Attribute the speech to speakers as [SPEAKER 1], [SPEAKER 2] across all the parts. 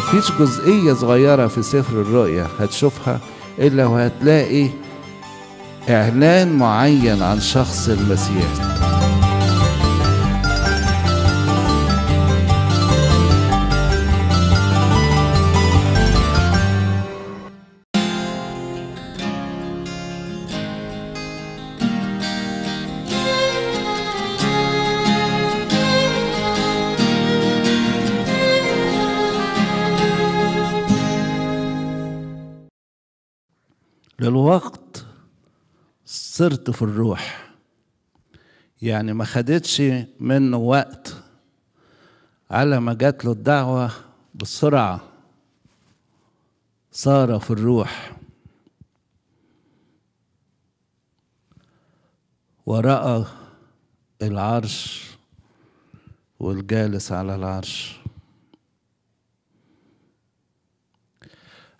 [SPEAKER 1] ففيش جزئية صغيرة في سفر الرؤية هتشوفها إلا وهتلاقي إعلان معين عن شخص المسيح صرت في الروح يعني ما خدتش منه وقت على ما جات له الدعوة بسرعة صار في الروح ورأى العرش والجالس على العرش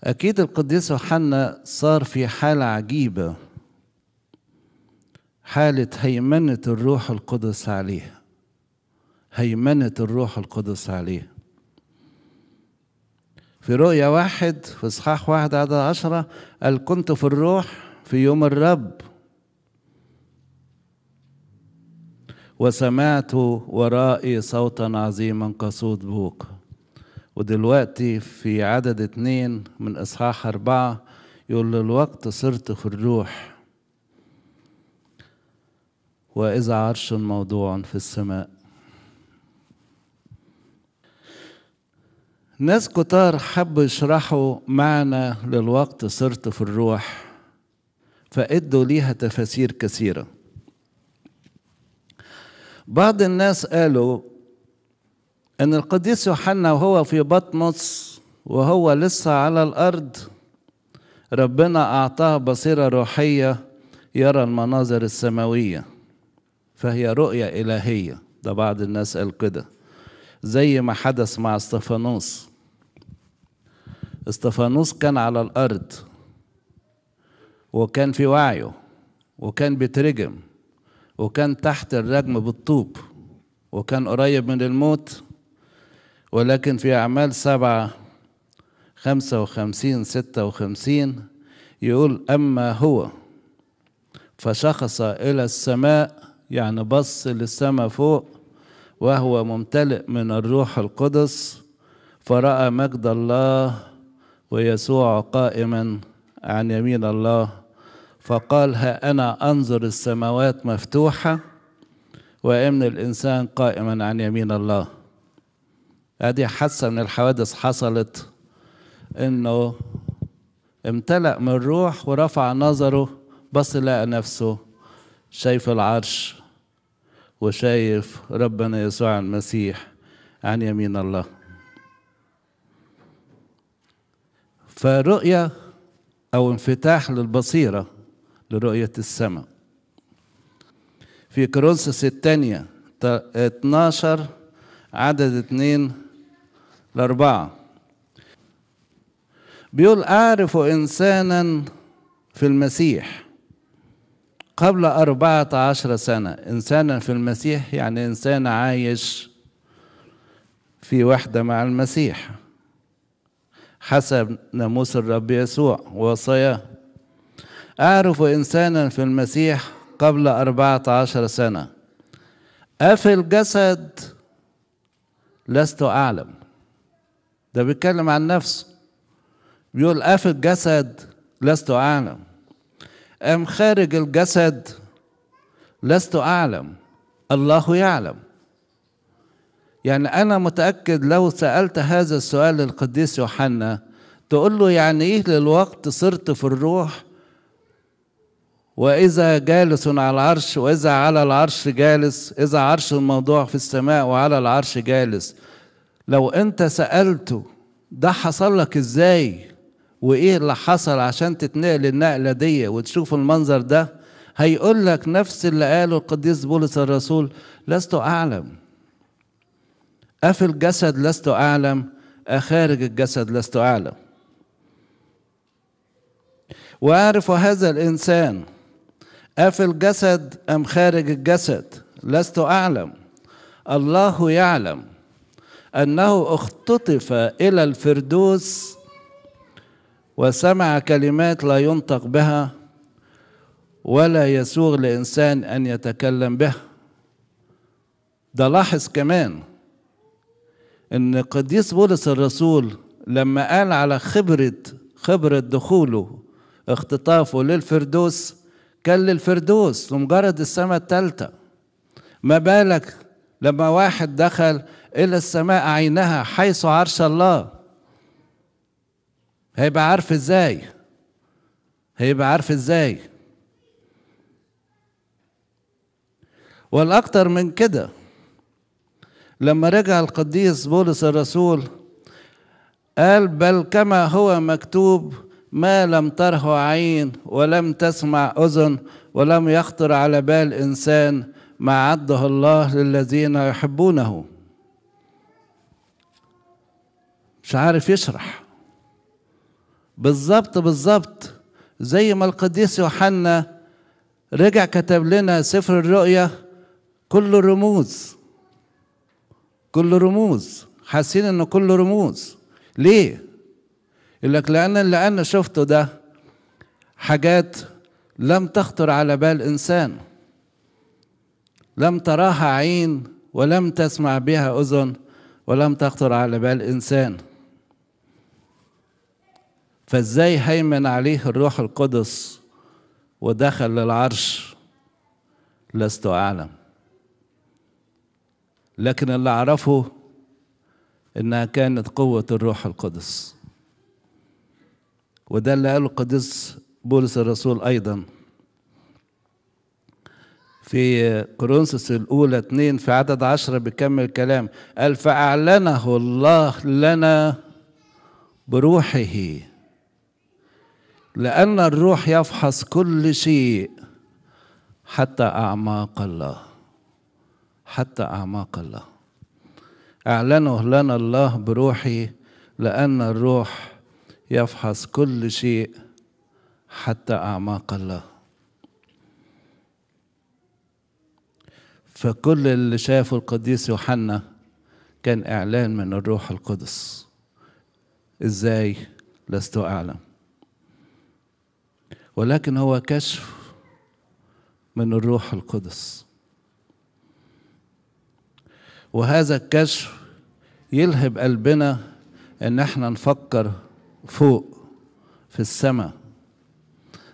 [SPEAKER 1] أكيد القديس يوحنا صار في حالة عجيبة حالة هيمنة الروح القدس عليه هيمنة الروح القدس عليه في رؤيا واحد في إصحاح واحد عدد عشرة قال كنت في الروح في يوم الرب وسمعت ورائي صوتا عظيما كصوت بوق ودلوقتي في عدد اتنين من إصحاح أربعة يقول للوقت صرت في الروح وإذا عرش موضوع في السماء ناس كتار حبوا يشرحوا معنى للوقت صرت في الروح فأدوا ليها تفاسير كثيرة بعض الناس قالوا أن القديس يوحنا وهو في بطمس وهو لسه على الأرض ربنا أعطاه بصيرة روحية يرى المناظر السماوية فهي رؤية إلهية ده بعض الناس قال كده زي ما حدث مع استفانوس استفانوس كان على الأرض وكان في وعيه وكان بيترجم وكان تحت الرجم بالطوب وكان قريب من الموت ولكن في أعمال سبعة خمسة وخمسين ستة وخمسين يقول أما هو فشخص إلى السماء يعني بص للسماء فوق وهو ممتلئ من الروح القدس فرأى مجد الله ويسوع قائما عن يمين الله فقال ها أنا أنظر السماوات مفتوحة وإن الإنسان قائما عن يمين الله هذه حاسه من الحوادث حصلت إنه امتلأ من الروح ورفع نظره بص لقى نفسه شايف العرش وشايف ربنا يسوع المسيح عن يمين الله فرؤية أو انفتاح للبصيرة لرؤية السماء في كرونسس الثانية 12 عدد 2 لأربعة بيقول أعرف إنسانا في المسيح قبل أربعة عشر سنة إنسانا في المسيح يعني إنسان عايش في وحدة مع المسيح حسب ناموس الرب يسوع ووصاياه أعرف إنسانا في المسيح قبل أربعة عشر سنة أفي الجسد لست أعلم ده بيتكلم عن نفسه بيقول أفي الجسد لست أعلم أم خارج الجسد لست أعلم الله يعلم يعني أنا متأكد لو سألت هذا السؤال للقديس يوحنا تقول له يعني إيه للوقت صرت في الروح وإذا جالس على العرش وإذا على العرش جالس إذا عرش الموضوع في السماء وعلى العرش جالس لو أنت سألته ده حصل لك إزاي وايه اللي حصل عشان تتنقل النقله دي وتشوف المنظر ده هيقول لك نفس اللي قاله القديس بولس الرسول لست اعلم افي الجسد لست اعلم اخارج الجسد لست اعلم واعرف هذا الانسان افي الجسد ام خارج الجسد لست اعلم الله يعلم انه اختطف الى الفردوس وسمع كلمات لا ينطق بها ولا يسوغ لإنسان أن يتكلم بها ده لاحظ كمان ان قديس بولس الرسول لما قال على خبرة خبرة دخوله اختطافه للفردوس كان للفردوس لمجرد السماء الثالثة ما بالك لما واحد دخل إلى السماء عينها حيث عرش الله هيبقى عارف ازاي هيبقى عارف ازاي والاكثر من كده لما رجع القديس بولس الرسول قال بل كما هو مكتوب ما لم تره عين ولم تسمع اذن ولم يخطر على بال انسان ما عده الله للذين يحبونه مش عارف يشرح بالظبط بالظبط زي ما القديس يوحنا رجع كتب لنا سفر الرؤيا كله رموز كله رموز حاسين انه كله رموز ليه يقول لك لان اللي انا شفته ده حاجات لم تخطر على بال انسان لم تراها عين ولم تسمع بها اذن ولم تخطر على بال انسان فازاي هيمن عليه الروح القدس ودخل للعرش لست اعلم لكن اللي اعرفه انها كانت قوه الروح القدس وده اللي قاله القديس بولس الرسول ايضا في كورنثوس الاولى اثنين في عدد عشرة بيكمل كلام قال فاعلنه الله لنا بروحه لأن الروح يفحص كل شيء حتى أعماق الله حتى أعماق الله أعلنه لنا الله بروحي لأن الروح يفحص كل شيء حتى أعماق الله فكل اللي شافه القديس يوحنا كان إعلان من الروح القدس إزاي لست أعلم ولكن هو كشف من الروح القدس وهذا الكشف يلهب قلبنا ان احنا نفكر فوق في السماء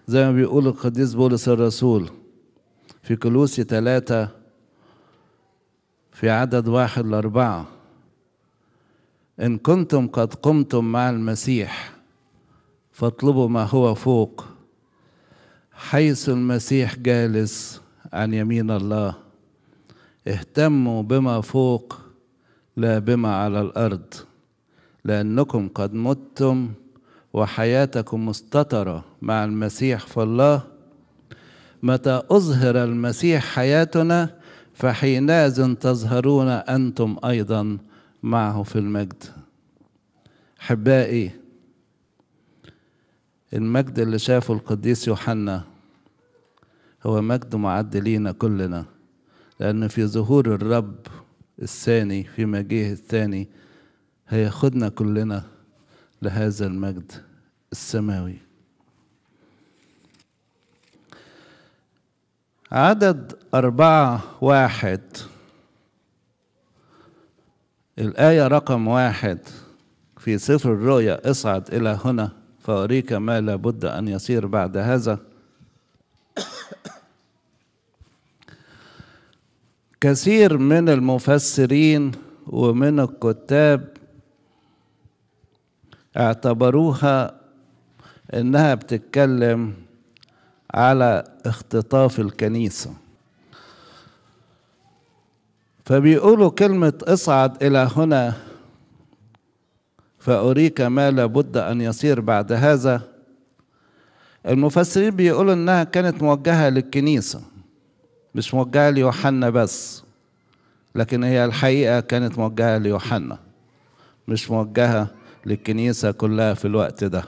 [SPEAKER 1] زي ما بيقول القديس بولس الرسول في كلوسي ثلاثة في عدد واحد لأربعة إن كنتم قد قمتم مع المسيح فاطلبوا ما هو فوق حيث المسيح جالس عن يمين الله اهتموا بما فوق لا بما على الارض لانكم قد متم وحياتكم مستتره مع المسيح فالله متى اظهر المسيح حياتنا فحينئذ تظهرون انتم ايضا معه في المجد احبائي المجد اللي شافه القديس يوحنا هو مجد معد لينا كلنا لأن في ظهور الرب الثاني في مجيه الثاني هياخدنا كلنا لهذا المجد السماوي عدد أربعة واحد الآية رقم واحد في سفر الرؤيا اصعد إلى هنا فأريك ما لابد أن يصير بعد هذا كثير من المفسرين ومن الكتاب اعتبروها انها بتتكلم على اختطاف الكنيسه فبيقولوا كلمه اصعد الى هنا فاريك ما لابد ان يصير بعد هذا المفسرين بيقولوا انها كانت موجهه للكنيسه مش موجهة ليوحنا بس لكن هي الحقيقة كانت موجهة ليوحنا مش موجهة للكنيسة كلها في الوقت ده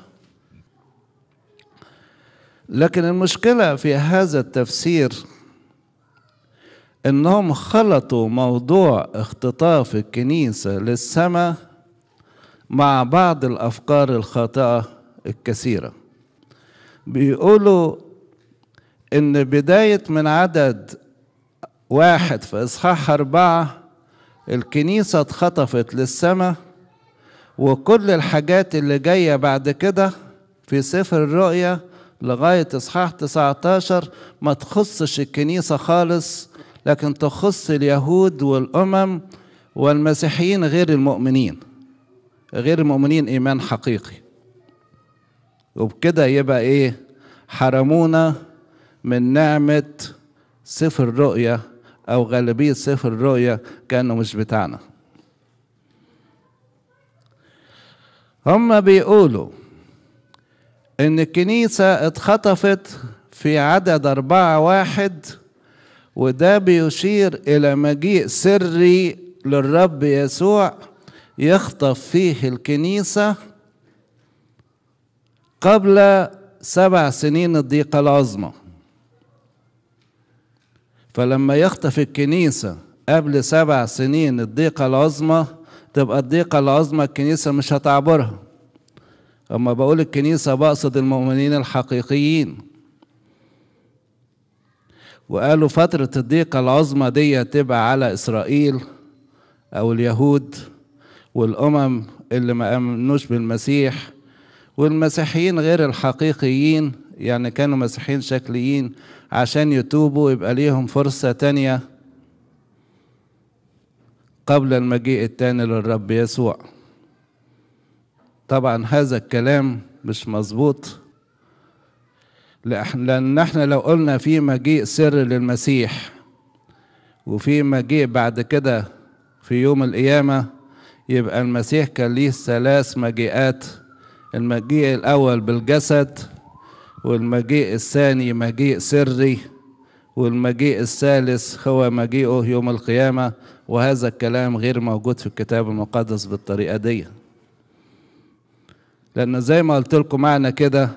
[SPEAKER 1] لكن المشكلة في هذا التفسير انهم خلطوا موضوع اختطاف الكنيسة للسماء مع بعض الافكار الخاطئة الكثيرة بيقولوا ان بداية من عدد واحد في اصحاح اربعة الكنيسة اتخطفت للسماء وكل الحاجات اللي جاية بعد كده في سفر الرؤيا لغاية اصحاح 19 ما تخصش الكنيسة خالص لكن تخص اليهود والامم والمسيحيين غير المؤمنين غير المؤمنين ايمان حقيقي وبكده يبقى ايه حرمونا من نعمة سفر الرؤية أو غالبية سفر الرؤية كأنه مش بتاعنا هم بيقولوا إن الكنيسة اتخطفت في عدد أربعة واحد وده بيشير إلى مجيء سري للرب يسوع يخطف فيه الكنيسة قبل سبع سنين الضيقة العظمى فلما يخطف الكنيسة قبل سبع سنين الضيقة العظمى تبقى الضيقة العظمى الكنيسة مش هتعبرها أما بقول الكنيسة بقصد المؤمنين الحقيقيين وقالوا فترة الضيقة العظمى دي تبقى على إسرائيل أو اليهود والأمم اللي ما آمنوش بالمسيح والمسيحيين غير الحقيقيين يعني كانوا مسيحيين شكليين عشان يتوبوا يبقى ليهم فرصة تانية قبل المجيء التاني للرب يسوع طبعا هذا الكلام مش مظبوط لأن احنا لو قلنا في مجيء سر للمسيح وفي مجيء بعد كده في يوم القيامة يبقى المسيح كان ليه ثلاث مجيئات المجيء الأول بالجسد والمجيء الثاني مجيء سري والمجيء الثالث هو مجيئه يوم القيامة وهذا الكلام غير موجود في الكتاب المقدس بالطريقة دي لأن زي ما قلت لكم معنى كده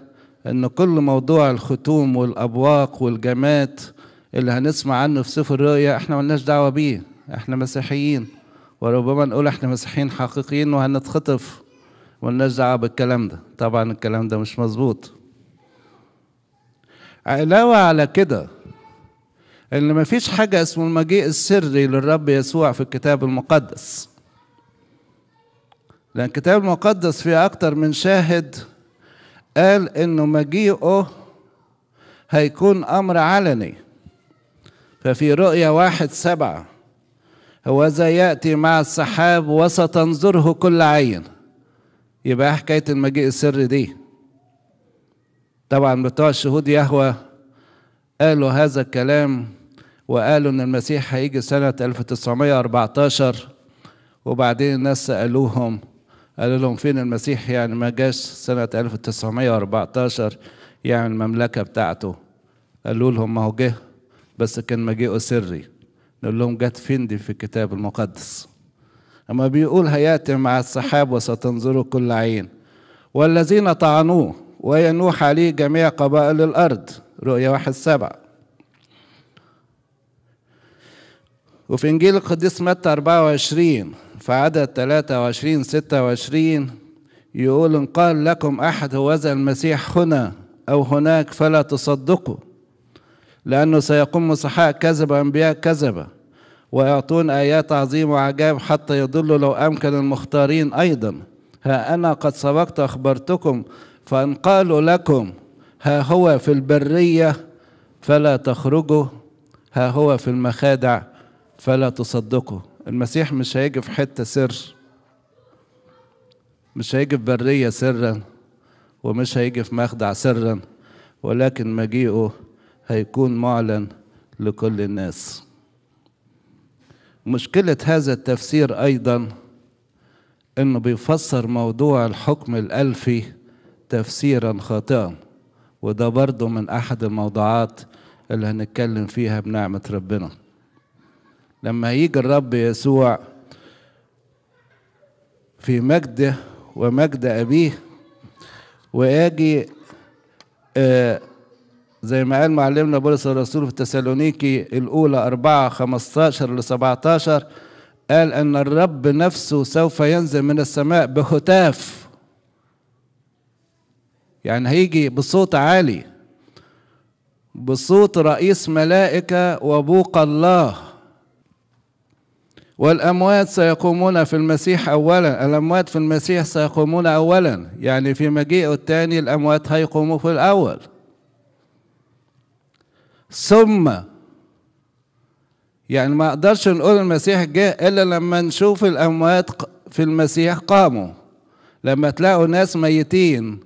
[SPEAKER 1] أن كل موضوع الختوم والأبواق والجمات اللي هنسمع عنه في سفر الرؤيا احنا ملناش دعوة بيه احنا مسيحيين وربما نقول احنا مسيحيين حقيقيين وهنتخطف ملناش دعوة بالكلام ده طبعا الكلام ده مش مظبوط علاوة على كده ان مفيش حاجة اسمه المجيء السري للرب يسوع في الكتاب المقدس لأن الكتاب المقدس فيه أكتر من شاهد قال إنه مجيئه هيكون أمر علني ففي رؤية واحد سبعة هو ذا يأتي مع السحاب وستنظره كل عين يبقى حكاية المجيء السري دي طبعا بتوع الشهود يهوى قالوا هذا الكلام وقالوا ان المسيح هيجي سنة 1914 وبعدين الناس سألوهم قالوا لهم فين المسيح يعني ما جاش سنة 1914 يعمل يعني المملكة بتاعته قالوا لهم ما هو جه بس كان مجيئه سري نقول لهم جت فين دي في الكتاب المقدس أما بيقول هيأتي مع السحاب وستنظره كل عين والذين طعنوه وينوح عليه جميع قبائل الأرض رؤية واحد سبعة وفي إنجيل القديس متى 24 في عدد 23 26 يقول إن قال لكم أحد هو المسيح هنا أو هناك فلا تصدقوا لأنه سيقوم صحاء كذب أنبياء كذبة ويعطون آيات عظيمة وعجائب حتى يضلوا لو أمكن المختارين أيضا ها أنا قد سبقت أخبرتكم فإن قالوا لكم ها هو في البرية فلا تخرجوا ها هو في المخادع فلا تصدقوا المسيح مش هيجي في حتة سر مش هيجي في برية سرا ومش هيجي في مخدع سرا ولكن مجيئه هيكون معلن لكل الناس مشكلة هذا التفسير أيضا أنه بيفسر موضوع الحكم الألفي تفسيرا خاطئا وده برضه من أحد الموضوعات اللي هنتكلم فيها بنعمة ربنا لما يجي الرب يسوع في مجده ومجد أبيه وآجي آه، زي ما قال معلمنا بولس الرسول في تسالونيكي الأولى 4 15 ل 17 قال أن الرب نفسه سوف ينزل من السماء بهتاف يعني هيجي بصوت عالي بصوت رئيس ملائكة وبوق الله والأموات سيقومون في المسيح أولا الأموات في المسيح سيقومون أولا يعني في مجيئه الثاني الأموات هيقوموا في الأول ثم يعني ما اقدرش نقول المسيح جه الا لما نشوف الاموات في المسيح قاموا لما تلاقوا ناس ميتين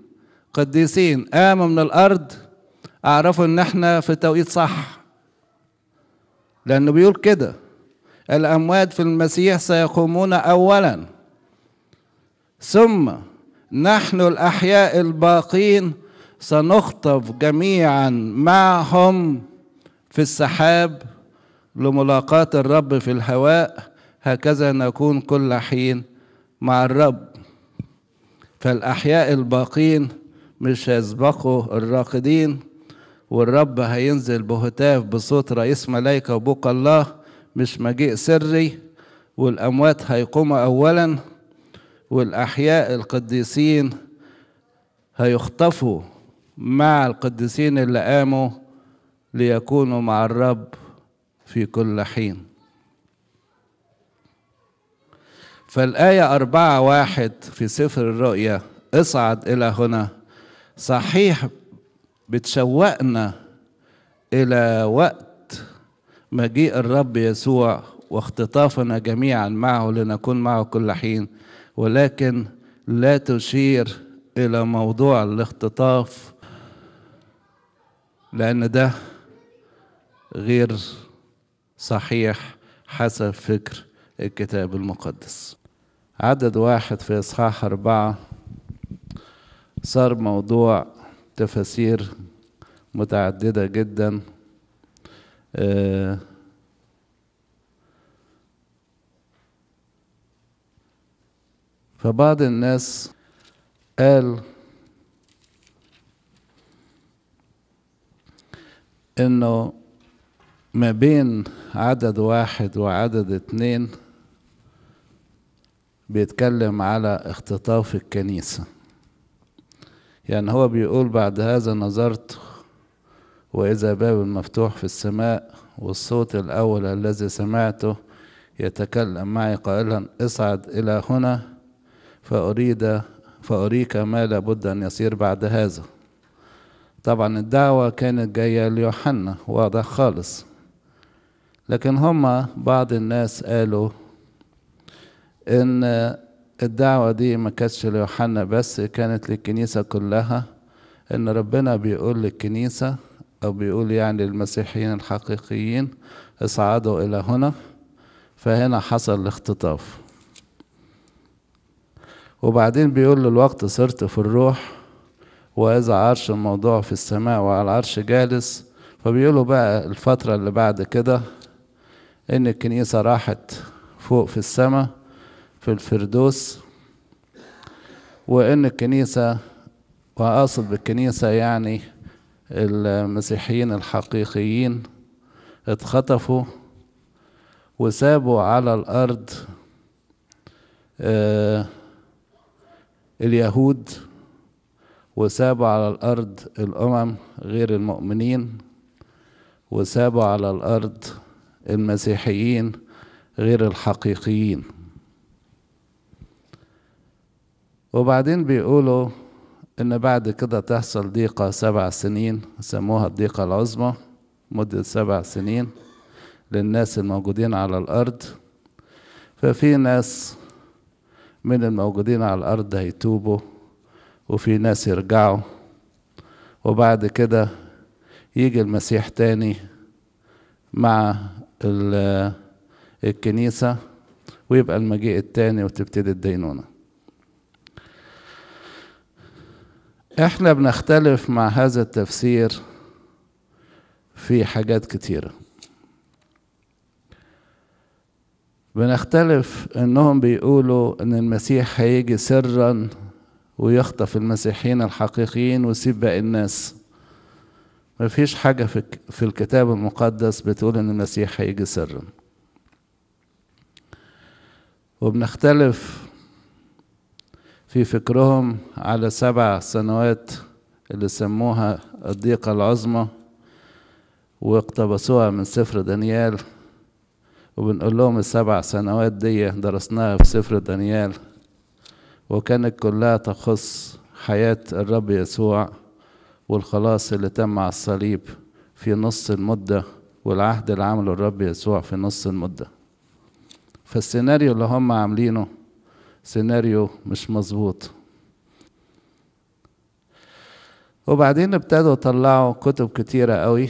[SPEAKER 1] قديسين قاموا من الارض اعرفوا ان احنا في توقيت صح لانه بيقول كده الاموات في المسيح سيقومون اولا ثم نحن الاحياء الباقين سنخطف جميعا معهم في السحاب لملاقاة الرب في الهواء هكذا نكون كل حين مع الرب فالأحياء الباقين مش هيسبقوا الراقدين والرب هينزل بهتاف بصوت رئيس ملائكة وبوق الله مش مجيء سري والأموات هيقوموا أولا والأحياء القديسين هيخطفوا مع القديسين اللي قاموا ليكونوا مع الرب في كل حين فالآية أربعة واحد في سفر الرؤيا اصعد إلى هنا صحيح بتشوقنا الى وقت مجيء الرب يسوع واختطافنا جميعا معه لنكون معه كل حين ولكن لا تشير الى موضوع الاختطاف لان ده غير صحيح حسب فكر الكتاب المقدس عدد واحد في اصحاح اربعه صار موضوع تفاسير متعددة جدا آه، فبعض الناس قال انه ما بين عدد واحد وعدد اتنين بيتكلم على اختطاف الكنيسه يعني هو بيقول بعد هذا نظرت وإذا باب مفتوح في السماء والصوت الأول الذي سمعته يتكلم معي قائلا اصعد إلى هنا فأريد فأريك ما لابد أن يصير بعد هذا طبعا الدعوة كانت جاية ليوحنا واضح خالص لكن هما بعض الناس قالوا إن الدعوة دي ما كانتش ليوحنا بس كانت للكنيسة كلها إن ربنا بيقول للكنيسة أو بيقول يعني للمسيحيين الحقيقيين اصعدوا إلى هنا فهنا حصل الاختطاف وبعدين بيقول للوقت صرت في الروح وإذا عرش الموضوع في السماء وعلى العرش جالس فبيقولوا بقى الفترة اللي بعد كده إن الكنيسة راحت فوق في السماء في الفردوس وإن الكنيسة وأقصد بالكنيسة يعني المسيحيين الحقيقيين اتخطفوا وسابوا على الأرض آه، اليهود وسابوا على الأرض الأمم غير المؤمنين وسابوا على الأرض المسيحيين غير الحقيقيين وبعدين بيقولوا إن بعد كده تحصل ضيقة سبع سنين سموها الضيقة العظمى مدة سبع سنين للناس الموجودين على الأرض ففي ناس من الموجودين على الأرض هيتوبوا وفي ناس يرجعوا وبعد كده يجي المسيح تاني مع الكنيسة ويبقى المجيء التاني وتبتدي الدينونة احنا بنختلف مع هذا التفسير في حاجات كتيرة بنختلف انهم بيقولوا ان المسيح هيجي سرا ويخطف المسيحيين الحقيقيين ويسيب باقي الناس مفيش حاجة في الكتاب المقدس بتقول ان المسيح هيجي سرا وبنختلف في فكرهم على سبع سنوات اللي سموها الضيقة العظمى واقتبسوها من سفر دانيال وبنقول لهم السبع سنوات دي درسناها في سفر دانيال وكانت كلها تخص حياة الرب يسوع والخلاص اللي تم على الصليب في نص المدة والعهد اللي عمله الرب يسوع في نص المدة فالسيناريو اللي هم عاملينه سيناريو مش مظبوط وبعدين ابتدوا طلعوا كتب كتيرة قوي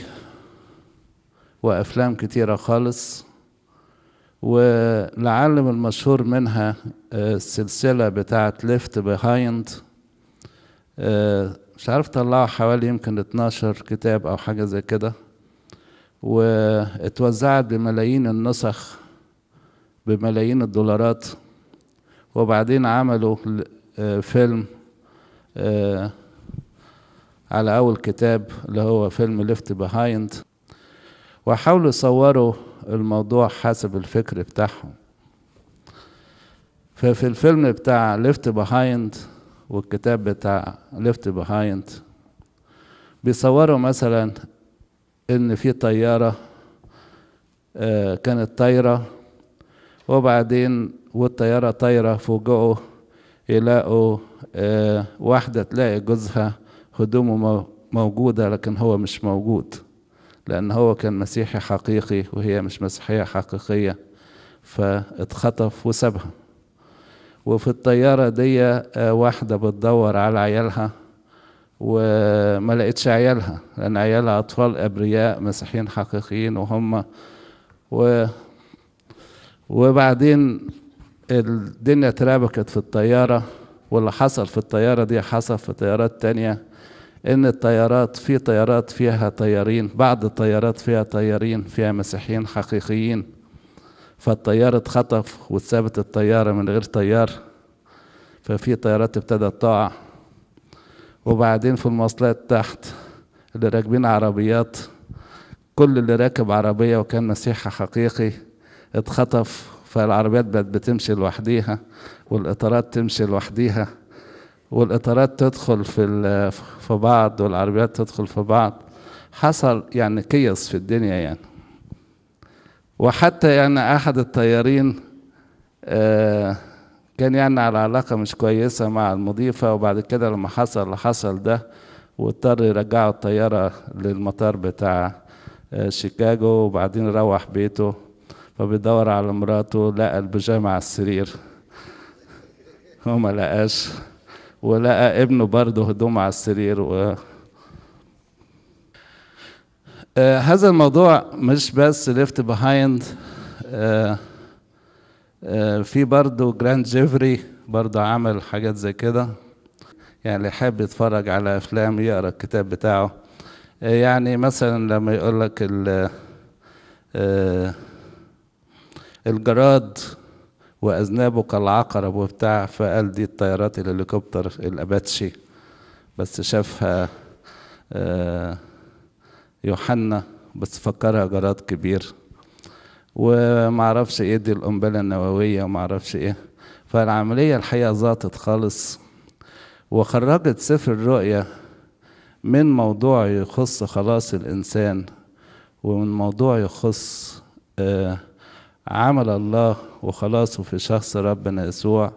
[SPEAKER 1] وأفلام كتيرة خالص ولعلم المشهور منها السلسلة آه، بتاعة آه، ليفت بيهايند مش عارف طلعوا حوالي يمكن 12 كتاب أو حاجة زي كده واتوزعت بملايين النسخ بملايين الدولارات وبعدين عملوا آه، فيلم آه، على أول كتاب اللي هو فيلم ليفت بهايند وحاولوا يصوروا الموضوع حسب الفكر بتاعهم ففي الفيلم بتاع ليفت بهايند والكتاب بتاع ليفت بهايند بيصوروا مثلا ان في طياره آه، كانت طايره وبعدين والطيارة طايرة فوجئوا آه، يلاقوا واحدة تلاقي جوزها هدومه موجودة لكن هو مش موجود لأن هو كان مسيحي حقيقي وهي مش مسيحية حقيقية فاتخطف وسابها وفي الطيارة دي آه، واحدة بتدور على عيالها وما لقيتش عيالها لأن عيالها أطفال أبرياء مسيحيين حقيقيين وهم و وبعدين الدنيا اتربكت في الطيارة واللي حصل في الطيارة دي حصل في طيارات تانية ان الطيارات في طيارات فيها طيارين بعض الطيارات فيها طيارين فيها مسيحيين حقيقيين فالطيار اتخطف واتثبت الطيارة من غير طيار ففي طيارات ابتدت تقع وبعدين في المواصلات تحت اللي راكبين عربيات كل اللي راكب عربية وكان مسيحي حقيقي اتخطف فالعربيات بقت بتمشي لوحديها والاطارات تمشي لوحديها والاطارات تدخل في في بعض والعربيات تدخل في بعض حصل يعني قيص في الدنيا يعني وحتى يعني احد الطيارين آه، كان يعني على علاقة مش كويسة مع المضيفة وبعد كده لما حصل اللي حصل ده واضطر يرجعوا الطيارة للمطار بتاع آه، شيكاغو وبعدين روح بيته فبيدور على مراته لقى البيجامة على السرير هو ما لقاش ولقى ابنه برضه هدوم على السرير و... آه هذا الموضوع مش بس ليفت بهايند آه آه في برضه جراند جيفري برضه عمل حاجات زي كده يعني اللي حابب يتفرج على افلام يقرا الكتاب بتاعه آه، يعني مثلا لما يقول لك ال آه، الجراد وأذنابه كالعقرب وبتاع فقال دي الطيارات الهليكوبتر الأباتشي بس شافها آه، يوحنا بس فكرها جراد كبير ومعرفش ايه دي القنبلة النووية ومعرفش ايه فالعملية الحقيقة ظاطت خالص وخرجت سفر الرؤية من موضوع يخص خلاص الإنسان ومن موضوع يخص آه عمل الله وخلاصه في شخص ربنا يسوع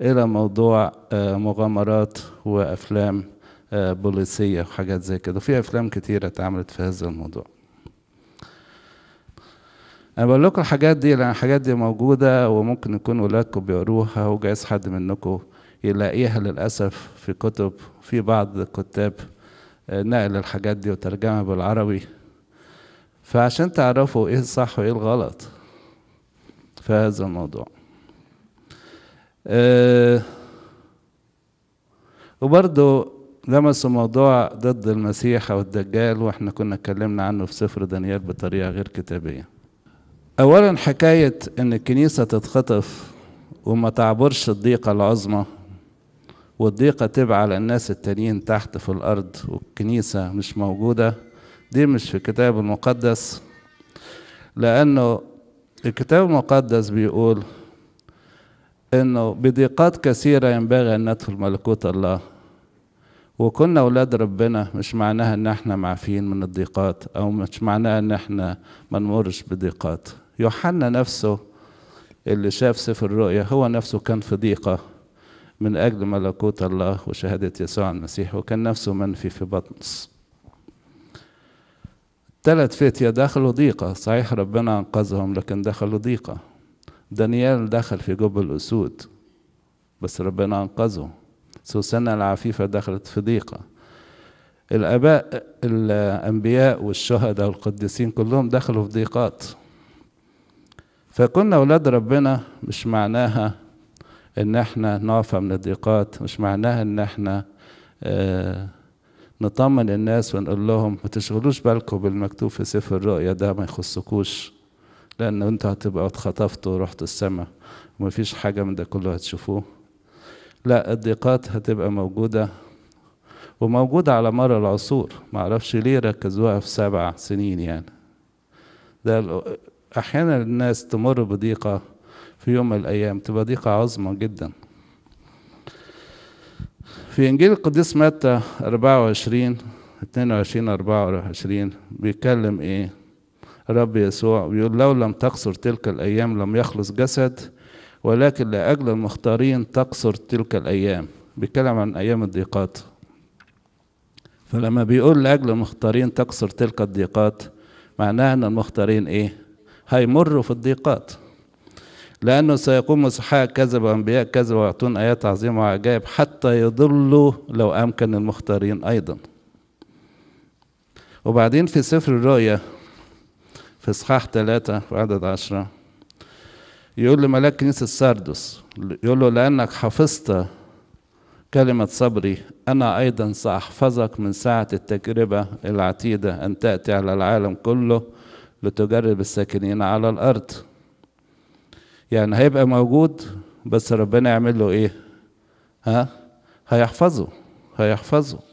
[SPEAKER 1] إلى موضوع آه، مغامرات وأفلام آه، بوليسية وحاجات زي كده وفي أفلام كتيرة اتعملت في هذا الموضوع أنا بقول لكم الحاجات دي لأن الحاجات دي موجودة وممكن يكون ولادكم بيقروها وجايز حد منكم يلاقيها للأسف في كتب في بعض الكتاب آه، نقل الحاجات دي وترجمها بالعربي فعشان تعرفوا ايه الصح وايه الغلط في هذا الموضوع أه وبرضو لمسوا موضوع ضد المسيح أو الدجال وإحنا كنا اتكلمنا عنه في سفر دانيال بطريقة غير كتابية أولا حكاية إن الكنيسة تتخطف وما تعبرش الضيقة العظمى والضيقة تبع على الناس التانيين تحت في الأرض والكنيسة مش موجودة دي مش في الكتاب المقدس لأنه الكتاب المقدس بيقول انه بضيقات كثيره ينبغي ان ندخل ملكوت الله وكنا اولاد ربنا مش معناها ان احنا معفيين من الضيقات او مش معناها ان احنا ما نمرش بضيقات يوحنا نفسه اللي شاف سفر الرؤيا هو نفسه كان في ضيقه من اجل ملكوت الله وشهاده يسوع المسيح وكان نفسه منفي في بطنس ثلاث فتية دخلوا ضيقة صحيح ربنا أنقذهم لكن دخلوا ضيقة دانيال دخل في جب الأسود بس ربنا أنقذه سوسنة العفيفة دخلت في ضيقة الآباء الأنبياء والشهداء والقديسين كلهم دخلوا في ضيقات فكنا أولاد ربنا مش معناها إن إحنا نعفى من الضيقات مش معناها إن إحنا آه نطمن الناس ونقول لهم ما تشغلوش بالكم بالمكتوب في سفر الرؤيا ده ما يخصكوش لأن انتوا هتبقوا اتخطفتوا ورحتوا السماء ومفيش حاجة من ده كله هتشوفوه لا الضيقات هتبقى موجودة وموجودة على مر العصور معرفش ليه ركزوها في سبع سنين يعني ده أحيانا الناس تمر بضيقة في يوم من الأيام تبقى ضيقة عظمى جدا في إنجيل القديس متى 24 22 24 بيتكلم إيه؟ الرب يسوع بيقول لو لم تقصر تلك الأيام لم يخلص جسد ولكن لأجل المختارين تقصر تلك الأيام بيتكلم عن أيام الضيقات فلما بيقول لأجل المختارين تقصر تلك الضيقات معناها أن المختارين إيه؟ هيمروا في الضيقات لأنه سيقوم مسيحا كذب وأنبياء كذب ويعطون آيات عظيمة وعجائب حتى يضلوا لو أمكن المختارين أيضا وبعدين في سفر الرؤيا في إصحاح ثلاثة وعدد عشرة يقول لملاك كنيسة ساردوس يقول له لأنك حفظت كلمة صبري أنا أيضا سأحفظك من ساعة التجربة العتيدة أن تأتي على العالم كله لتجرب الساكنين على الأرض يعني هيبقى موجود بس ربنا يعمل له ايه ها هيحفظه هيحفظه